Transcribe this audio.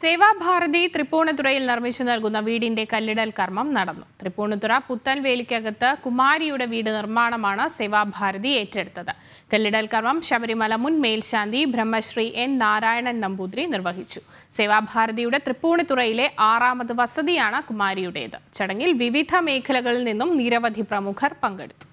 സേവാഭാരതി തൃപ്പൂണിത്തുറയിൽ നിർമ്മിച്ചു നൽകുന്ന വീടിന്റെ കല്ലിടൽ കർമ്മം നടന്നു തൃപ്പൂണിത്തുറ പുത്തൻവേലിക്കകത്ത് കുമാരിയുടെ വീട് നിർമ്മാണമാണ് സേവാഭാരതി ഏറ്റെടുത്തത് കല്ലിടൽ കർമ്മം ശബരിമല മുൻ മേൽശാന്തി ബ്രഹ്മശ്രീ എൻ നാരായണൻ നമ്പൂതിരി നിർവഹിച്ചു സേവാഭാരതിയുടെ തൃപ്പൂണിത്തുറയിലെ ആറാമത് വസതിയാണ് കുമാരിയുടേത് ചടങ്ങിൽ വിവിധ മേഖലകളിൽ നിന്നും നിരവധി പ്രമുഖർ പങ്കെടുത്തു